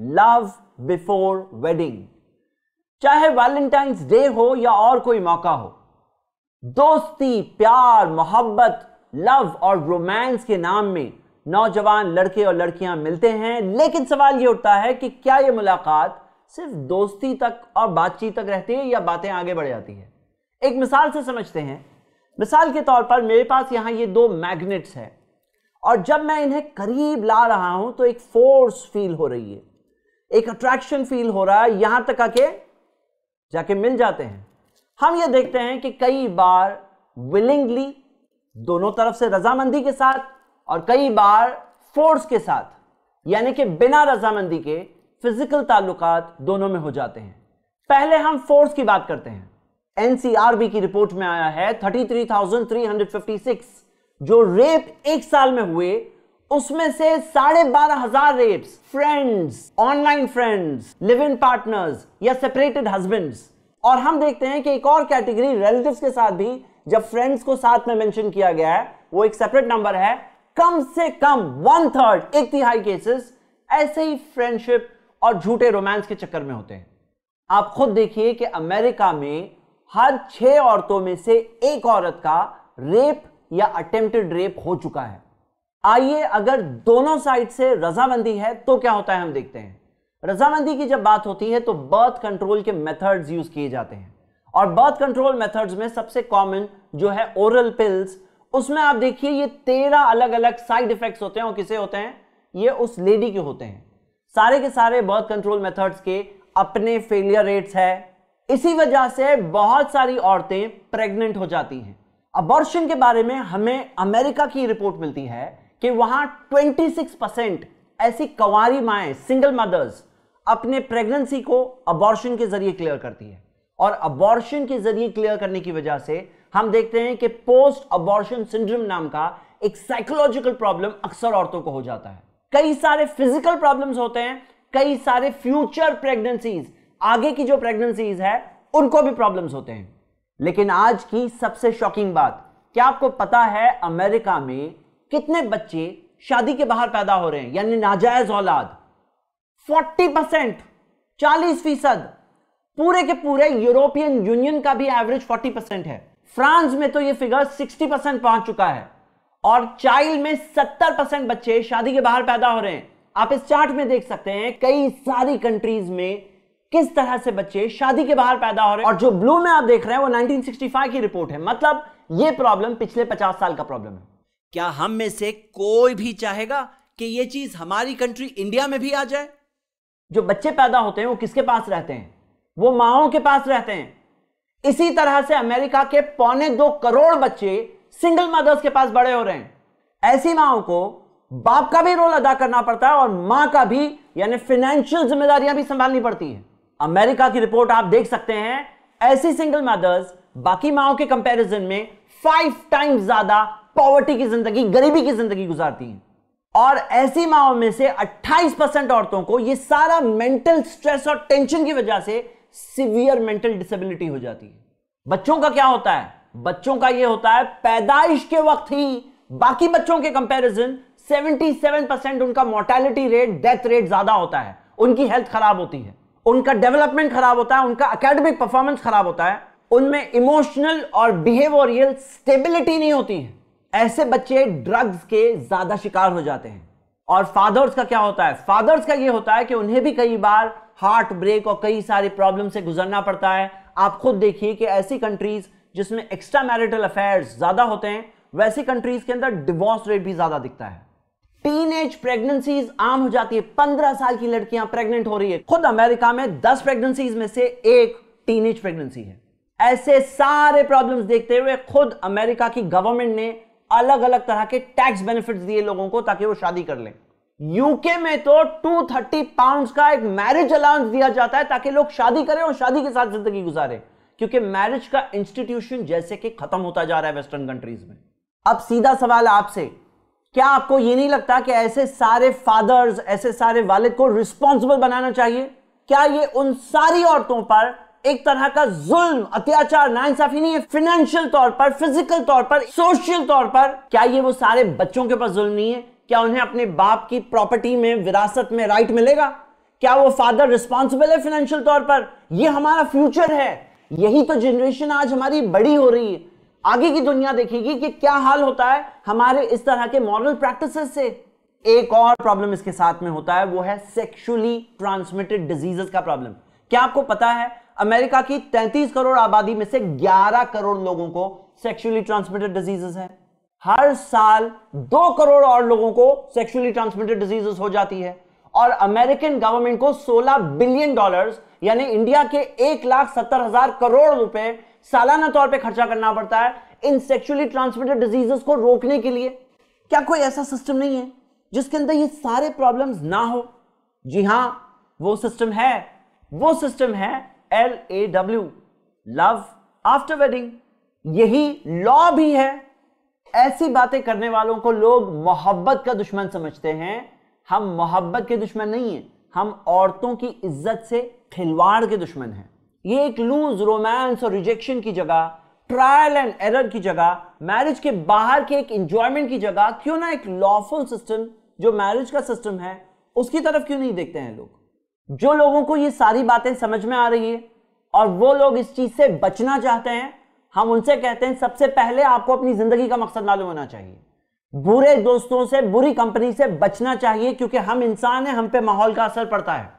love before wedding चाहे Valentine's Day हो या और कोई मौका हो दोस्ती प्यार मोहब्बत लव और रोमांस के नाम में नौजवान लड़के और लड़कियां मिलते हैं लेकिन सवाल यह उठता है कि क्या यह मुलाकात सिर्फ दोस्ती तक और बातचीत तक रहती है या बातें आगे बढ़ जाती है एक मिसाल से समझते हैं मिसाल के तौर पर मेरे पास यहां ये दो मैग्नेट्स हैं और जब मैं इन्हें करीब ला रहा हूं तो एक फोर्स फील हो रही है एक अट्रैक्शन फील हो रहा है यहां तक आके जाके मिल जाते हैं हम ये देखते हैं कि कई बार विलिंगली दोनों तरफ से रजामंदी के साथ और कई बार फोर्स के साथ यानी कि बिना रजामंदी के फिजिकल ताल्लुकात दोनों में हो जाते हैं पहले हम फोर्स की बात करते हैं एनसीआरबी की रिपोर्ट में आया है 33,356 जो रेप एक साल में हुए उसमें से साढ़े बारह हजार रेप्स friends online friends live in partners या सेपरेटेड हस्बैंड्स और हम देखते हैं कि एक और कैटेगरी रिलेटिव्स के साथ भी जब फ्रेंड्स को साथ में मेंशन किया गया है वो एक सेपरेट नंबर है कम से कम वन थर्ड एक तिहाई केसेस ऐसे ही फ्रेंडशिप और झूठे रोमांस के चक्कर में होते हैं आप खुद देखिए कि अमेरिका में हर छह औरतों में से एक औरत का रेप या अटेम्प्टेड रेप हो चुका है आइए अगर दोनों साइड से रजामंदी है तो क्या होता है हम देखते हैं रजामंदी की जब बात होती है तो बर्थ कंट्रोल के मेथड्स यूज किए जाते हैं और बर्थ कंट्रोल मेथड्स में सबसे कॉमन जो है ओरल पिल्स उसमें आप देखिए ये तेरह अलग अलग साइड इफेक्ट होते हैं और किसे होते हैं ये उस लेडी के होते हैं सारे के सारे बर्थ कंट्रोल मेथड्स के अपने फेलियर रेट्स है इसी वजह से बहुत सारी औरतें प्रेग्नेंट हो जाती हैं अबॉर्शन के बारे में हमें अमेरिका की रिपोर्ट मिलती है कि वहां 26 परसेंट ऐसी कवारी माएं सिंगल मदर्स अपने प्रेगनेंसी को अबॉर्शन के जरिए क्लियर करती है और अबॉर्शन के जरिए क्लियर करने की वजह से हम देखते हैं कि पोस्ट अबॉर्शन सिंड्रोम नाम का एक साइकोलॉजिकल प्रॉब्लम अक्सर औरतों को हो जाता है कई सारे फिजिकल प्रॉब्लम्स होते हैं कई सारे फ्यूचर प्रेगनेंसीज आगे की जो प्रेगनेंसीज है उनको भी प्रॉब्लम्स होते हैं लेकिन आज की सबसे शॉकिंग बात क्या आपको पता है अमेरिका में कितने बच्चे शादी के बाहर पैदा हो रहे हैं यानी नाजायज औलाद 40 परसेंट चालीस फीसद पूरे के पूरे यूरोपियन यूनियन का भी एवरेज 40 परसेंट है फ्रांस में तो ये फिगर 60 परसेंट पहुंच चुका है और चाइल्ड में 70 परसेंट बच्चे शादी के बाहर पैदा हो रहे हैं आप इस चार्ट में देख सकते हैं कई सारी कंट्रीज में किस तरह से बच्चे शादी के बाहर पैदा हो रहे हैं और जो ब्लू में आप देख रहे हैं वो 1965 की रिपोर्ट है मतलब ये प्रॉब्लम पिछले 50 साल का प्रॉब्लम है क्या हम में से कोई भी चाहेगा कि यह चीज हमारी कंट्री इंडिया में भी आ जाए जो बच्चे पैदा होते हैं वो किसके पास रहते हैं वो माओ के पास रहते हैं इसी तरह से अमेरिका के पौने दो करोड़ बच्चे सिंगल मदर्स के पास बड़े हो रहे हैं ऐसी माओ को बाप का भी रोल अदा करना पड़ता है और माँ का भी यानी फाइनेंशियल जिम्मेदारियां भी संभालनी पड़ती हैं अमेरिका की रिपोर्ट आप देख सकते हैं ऐसी सिंगल मदर्स बाकी माओ के कंपैरिजन में फाइव टाइम्स ज्यादा पॉवर्टी की जिंदगी गरीबी की जिंदगी गुजारती हैं और ऐसी माओ में से 28 परसेंट औरतों को ये सारा मेंटल स्ट्रेस और टेंशन की वजह से सिवियर मेंटल डिसेबिलिटी हो जाती है बच्चों का क्या होता है बच्चों का ये होता है पैदाइश के वक्त ही बाकी बच्चों के कंपैरिजन 77 परसेंट उनका मोर्टेलिटी रेट डेथ रेट ज्यादा होता है उनकी हेल्थ खराब होती है उनका डेवलपमेंट खराब होता है उनका अकेडमिक परफॉर्मेंस खराब होता है उनमें इमोशनल और बिहेवियरियल स्टेबिलिटी नहीं होती है ऐसे बच्चे ड्रग्स के ज्यादा शिकार हो जाते हैं और फादर्स का क्या होता है फादर्स का ये होता है कि उन्हें भी कई बार हार्ट ब्रेक और कई सारी प्रॉब्लम से गुजरना पड़ता है आप खुद देखिए कि ऐसी कंट्रीज जिसमें एक्स्ट्रा मैरिटल अफेयर्स ज्यादा होते हैं वैसी कंट्रीज के अंदर डिवोर्स रेट भी ज्यादा दिखता है टीन एज प्रेगनेंसीज आम हो जाती है पंद्रह साल की लड़कियां प्रेग्नेंट हो रही है खुद अमेरिका में दस प्रेगनेंसीज में से एक टीन एज प्रेगनेंसी है ऐसे सारे प्रॉब्लम्स देखते हुए खुद अमेरिका की गवर्नमेंट ने अलग अलग तरह के टैक्स बेनिफिट्स दिए लोगों को ताकि वो शादी कर लें यूके में तो 230 पाउंड्स का एक मैरिज अलाउंस दिया जाता है ताकि लोग शादी करें और शादी के साथ जिंदगी गुजारें क्योंकि मैरिज का इंस्टीट्यूशन जैसे कि खत्म होता जा रहा है वेस्टर्न कंट्रीज में अब सीधा सवाल आपसे क्या आपको यह नहीं लगता कि ऐसे सारे फादर्स ऐसे सारे वालिद को रिस्पॉन्सिबल बनाना चाहिए क्या ये उन सारी औरतों पर एक तरह का जुल्म अत्याचार नाइंसाफी नहीं है फिनेंशियल तौर पर फिजिकल तौर पर सोशल तौर पर क्या ये वो सारे बच्चों के ऊपर जुल्म नहीं है क्या उन्हें अपने बाप की प्रॉपर्टी में विरासत में राइट मिलेगा क्या वो फादर रिस्पॉन्सिबल है फिनेंशियल तौर पर ये हमारा फ्यूचर है यही तो जनरेशन आज हमारी बड़ी हो रही है आगे की दुनिया देखेगी कि क्या हाल होता है हमारे इस तरह के मॉरल प्रैक्टिस से एक और प्रॉब्लम इसके साथ में होता है वो है सेक्सुअली ट्रांसमिटेड डिजीजेस का प्रॉब्लम क्या आपको पता है अमेरिका की 33 करोड़ आबादी में से 11 करोड़ लोगों को सेक्सुअली ट्रांसमिटेड डिजीजेस है हर साल दो करोड़ और लोगों को सेक्सुअली ट्रांसमिटेड डिजीजेस हो जाती है और अमेरिकन गवर्नमेंट को 16 बिलियन डॉलर्स यानी इंडिया के एक लाख सत्तर हजार करोड़ रुपए सालाना तौर पे खर्चा करना पड़ता है इन सेक्सुअली ट्रांसमिटेड डिजीजेस को रोकने के लिए क्या कोई ऐसा सिस्टम नहीं है जिसके अंदर ये सारे प्रॉब्लम्स ना हो जी हाँ वो सिस्टम है वो सिस्टम है L A W love after wedding यही लॉ भी है ऐसी बातें करने वालों को लोग मोहब्बत का दुश्मन समझते हैं हम मोहब्बत के दुश्मन नहीं हैं हम औरतों की इज्जत से खिलवाड़ के दुश्मन हैं ये एक लूज रोमांस और रिजेक्शन की जगह ट्रायल एंड एरर की जगह मैरिज के बाहर के एक इंजॉयमेंट की जगह क्यों ना एक लॉफुल सिस्टम जो मैरिज का सिस्टम है उसकी तरफ क्यों नहीं देखते हैं लोग जो लोगों को ये सारी बातें समझ में आ रही है और वो लोग इस चीज से बचना चाहते हैं हम उनसे कहते हैं सबसे पहले आपको अपनी जिंदगी का मकसद मालूम होना चाहिए बुरे दोस्तों से बुरी कंपनी से बचना चाहिए क्योंकि हम इंसान हैं हम पे माहौल का असर पड़ता है